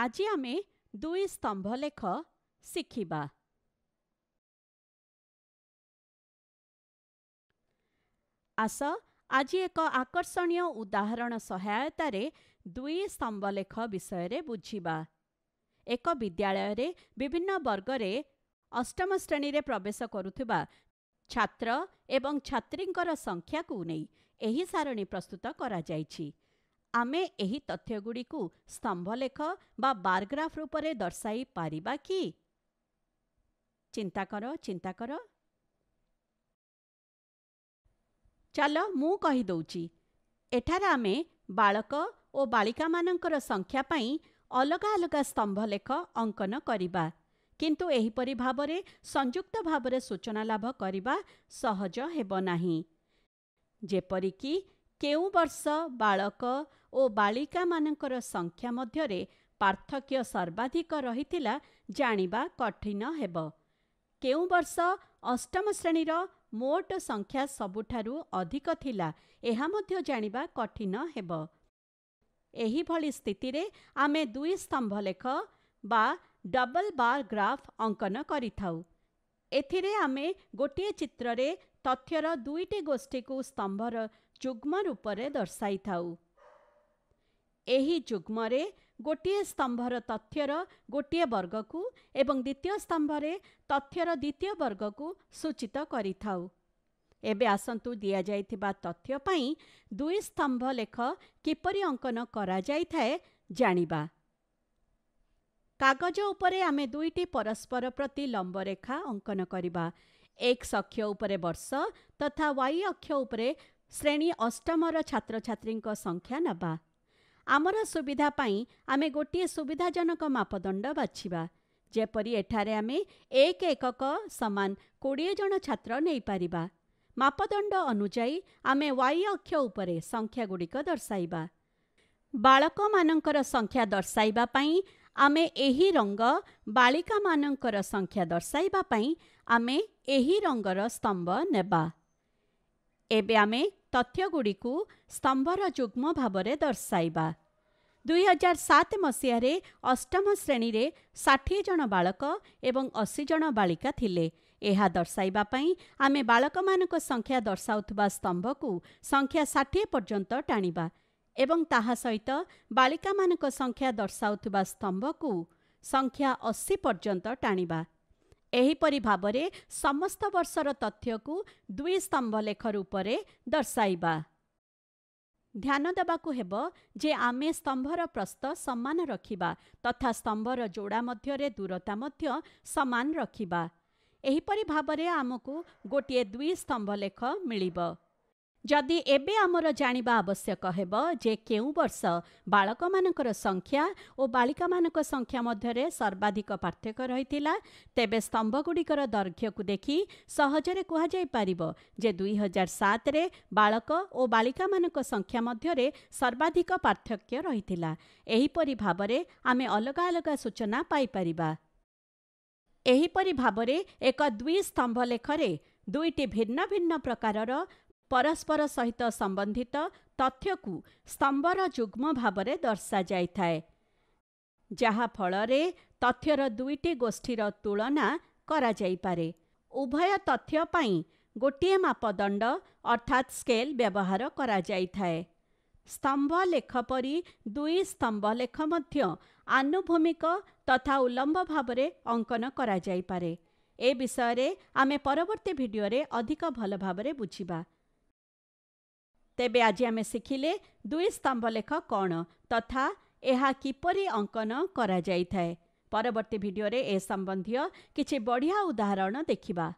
ଆଜି ଆମେ ଦୁଇ ସ୍ତମ୍ଭଲେଖ ଶିଖିବା ଆସ ଆଜି ଏକ ଆକର୍ଷଣୀୟ ଉଦାହରଣ ସହାୟତାରେ ଦୁଇ ସ୍ତମ୍ଭଲେଖ ବିଷୟରେ ବୁଝିବା ଏକ ବିଦ୍ୟାଳୟରେ ବିଭିନ୍ନ ବର୍ଗରେ ଅଷ୍ଟମ ଶ୍ରେଣୀରେ ପ୍ରବେଶ କରୁଥିବା ଛାତ୍ର ଏବଂ ଛାତ୍ରୀଙ୍କର ସଂଖ୍ୟାକୁ ନେଇ ଏହି ସାରଣୀ ପ୍ରସ୍ତୁତ କରାଯାଇଛି ଆମେ ଏହି ତଥ୍ୟଗୁଡ଼ିକୁ ସ୍ତମ୍ଭଲେଖ ବା ବାରଗ୍ରାଫ ରୂପରେ ଦର୍ଶାଇ ପାରିବା କି ଚିନ୍ତା କର ଚିନ୍ତା କର ଚାଲ ମୁଁ କହିଦେଉଛି ଏଠାରେ ଆମେ ବାଳକ ଓ ବାଳିକାମାନଙ୍କର ସଂଖ୍ୟା ପାଇଁ ଅଲଗା ଅଲଗା ସ୍ତମ୍ଭଲେଖ ଅଙ୍କନ କରିବା କିନ୍ତୁ ଏହିପରି ଭାବରେ ସଂଯୁକ୍ତ ଭାବରେ ସୂଚନା ଲାଭ କରିବା ସହଜ ହେବ ନାହିଁ ଯେପରିକି କେଉଁ ବର୍ଷ ବାଳକ ଓ ବାଳିକାମାନଙ୍କର ସଂଖ୍ୟା ମଧ୍ୟରେ ପାର୍ଥକ୍ୟ ସର୍ବାଧିକ ରହିଥିଲା ଜାଣିବା କଠିନ ହେବ କେଉଁ ବର୍ଷ ଅଷ୍ଟମ ଶ୍ରେଣୀର ମୋଟ ସଂଖ୍ୟା ସବୁଠାରୁ ଅଧିକ ଥିଲା ଏହା ମଧ୍ୟ ଜାଣିବା କଠିନ ହେବ ଏହିଭଳି ସ୍ଥିତିରେ ଆମେ ଦୁଇ ସ୍ତମ୍ଭଲେଖ ବା ଡବଲ୍ ବାର୍ ଗ୍ରାଫ୍ ଅଙ୍କନ କରିଥାଉ ଏଥିରେ ଆମେ ଗୋଟିଏ ଚିତ୍ରରେ ତଥ୍ୟର ଦୁଇଟି ଗୋଷ୍ଠୀକୁ ସ୍ତମ୍ଭର ଯୁଗ୍ମ ରୂପରେ ଦର୍ଶାଇଥାଉ ଏହି ଯୁଗ୍ମରେ ଗୋଟିଏ ସ୍ତମ୍ଭର ତଥ୍ୟର ଗୋଟିଏ ବର୍ଗକୁ ଏବଂ ଦ୍ୱିତୀୟ ସ୍ତମ୍ଭରେ ତଥ୍ୟର ଦ୍ୱିତୀୟ ବର୍ଗକୁ ସୂଚିତ କରିଥାଉ ଏବେ ଆସନ୍ତୁ ଦିଆଯାଇଥିବା ତଥ୍ୟ ପାଇଁ ଦୁଇ ସ୍ତମ୍ଭ ଲେଖ କିପରି ଅଙ୍କନ କରାଯାଇଥାଏ ଜାଣିବା କାଗଜ ଉପରେ ଆମେ ଦୁଇଟି ପରସ୍ପର ପ୍ରତି ଲମ୍ବରେଖା ଅଙ୍କନ କରିବା ଏକ୍ସ ଅକ୍ଷ ଉପରେ ବର୍ଷ ତଥା ୱାଇ ଅକ୍ଷ ଉପରେ ଶ୍ରେଣୀ ଅଷ୍ଟମର ଛାତ୍ରଛାତ୍ରୀଙ୍କ ସଂଖ୍ୟା ନେବା ଆମର ସୁବିଧା ପାଇଁ ଆମେ ଗୋଟିଏ ସୁବିଧାଜନକ ମାପଦଣ୍ଡ ବାଛିବା ଯେପରି ଏଠାରେ ଆମେ ଏକ ଏକକ ସମାନ କୋଡ଼ିଏ ଜଣ ଛାତ୍ର ନେଇପାରିବା ମାପଦଣ୍ଡ ଅନୁଯାୟୀ ଆମେ ୱାଇ ଅକ୍ଷ ଉପରେ ସଂଖ୍ୟାଗୁଡ଼ିକ ଦର୍ଶାଇବା ବାଳକମାନଙ୍କର ସଂଖ୍ୟା ଦର୍ଶାଇବା ପାଇଁ ଆମେ ଏହି ରଙ୍ଗ ବାଳିକାମାନଙ୍କର ସଂଖ୍ୟା ଦର୍ଶାଇବା ପାଇଁ ଆମେ ଏହି ରଙ୍ଗର ସ୍ତମ୍ଭ ନେବା ଏବେ ଆମେ ତଥ୍ୟଗୁଡ଼ିକୁ ସ୍ତମ୍ଭର ଯୁଗ୍ମ ଭାବରେ ଦର୍ଶାଇବା ଦୁଇହଜାର ସାତ ମସିହାରେ ଅଷ୍ଟମ ଶ୍ରେଣୀରେ ଷାଠିଏ ଜଣ ବାଳକ ଏବଂ ଅଶୀ ଜଣ ବାଳିକା ଥିଲେ ଏହା ଦର୍ଶାଇବା ପାଇଁ ଆମେ ବାଳକମାନଙ୍କ ସଂଖ୍ୟା ଦର୍ଶାଉଥିବା ସ୍ତମ୍ଭକୁ ସଂଖ୍ୟା ଷାଠିଏ ପର୍ଯ୍ୟନ୍ତ ଟାଣିବା ଏବଂ ତାହା ସହିତ ବାଳିକାମାନଙ୍କ ସଂଖ୍ୟା ଦର୍ଶାଉଥିବା ସ୍ତମ୍ଭକୁ ସଂଖ୍ୟା ଅଶୀ ପର୍ଯ୍ୟନ୍ତ ଟାଣିବା ଏହିପରି ଭାବରେ ସମସ୍ତ ବର୍ଷର ତଥ୍ୟକୁ ଦୁଇ ସ୍ତମ୍ଭ ଲେଖ ରୂପରେ ଦର୍ଶାଇବା ଧ୍ୟାନ ଦେବାକୁ ହେବ ଯେ ଆମେ ସ୍ତମ୍ଭର ପ୍ରସ୍ତ ସମାନ ରଖିବା ତଥା ସ୍ତମ୍ଭର ଯୋଡ଼ା ମଧ୍ୟରେ ଦୂରତା ମଧ୍ୟ ସମାନ ରଖିବା ଏହିପରି ଭାବରେ ଆମକୁ ଗୋଟିଏ ଦୁଇ ସ୍ତମ୍ଭ ଲେଖ ମିଳିବ ଯଦି ଏବେ ଆମର ଜାଣିବା ଆବଶ୍ୟକ ହେବ ଯେ କେଉଁ ବର୍ଷ ବାଳକମାନଙ୍କର ସଂଖ୍ୟା ଓ ବାଳିକାମାନଙ୍କ ସଂଖ୍ୟା ମଧ୍ୟରେ ସର୍ବାଧିକ ପାର୍ଥକ୍ୟ ରହିଥିଲା ତେବେ ସ୍ତମ୍ଭଗୁଡ଼ିକର ଦୈର୍ଘ୍ୟକୁ ଦେଖି ସହଜରେ କୁହାଯାଇପାରିବ ଯେ ଦୁଇହଜାର ସାତରେ ବାଳକ ଓ ବାଳିକାମାନଙ୍କ ସଂଖ୍ୟା ମଧ୍ୟରେ ସର୍ବାଧିକ ପାର୍ଥକ୍ୟ ରହିଥିଲା ଏହିପରି ଭାବରେ ଆମେ ଅଲଗା ଅଲଗା ସୂଚନା ପାଇପାରିବା ଏହିପରି ଭାବରେ ଏକ ଦ୍ୱିସ୍ତମ୍ଭ ଲେଖରେ ଦୁଇଟି ଭିନ୍ନ ଭିନ୍ନ ପ୍ରକାରର ପରସ୍ପର ସହିତ ସମ୍ବନ୍ଧିତ ତଥ୍ୟକୁ ସ୍ତମ୍ଭର ଯୁଗ୍ମ ଭାବରେ ଦର୍ଶାଯାଇଥାଏ ଯାହାଫଳରେ ତଥ୍ୟର ଦୁଇଟି ଗୋଷ୍ଠୀର ତୁଳନା କରାଯାଇପାରେ ଉଭୟ ତଥ୍ୟ ପାଇଁ ଗୋଟିଏ ମାପଦଣ୍ଡ ଅର୍ଥାତ୍ ସ୍କେଲ୍ ବ୍ୟବହାର କରାଯାଇଥାଏ ସ୍ତମ୍ଭ ଲେଖ ପରି ଦୁଇ ସ୍ତମ୍ଭ ଲେଖ ମଧ୍ୟ ଆନୁଭୂମିକ ତଥା ଉଲମ୍ବ ଭାବରେ ଅଙ୍କନ କରାଯାଇପାରେ ଏ ବିଷୟରେ ଆମେ ପରବର୍ତ୍ତୀ ଭିଡ଼ିଓରେ ଅଧିକ ଭଲ ଭାବରେ ବୁଝିବା ତେବେ ଆଜି ଆମେ ଶିଖିଲେ ଦୁଇ ସ୍ତମ୍ଭଲେଖ କ'ଣ ତଥା ଏହା କିପରି ଅଙ୍କନ କରାଯାଇଥାଏ ପରବର୍ତ୍ତୀ ଭିଡ଼ିଓରେ ଏ ସମ୍ବନ୍ଧୀୟ କିଛି ବଢ଼ିଆ ଉଦାହରଣ ଦେଖିବା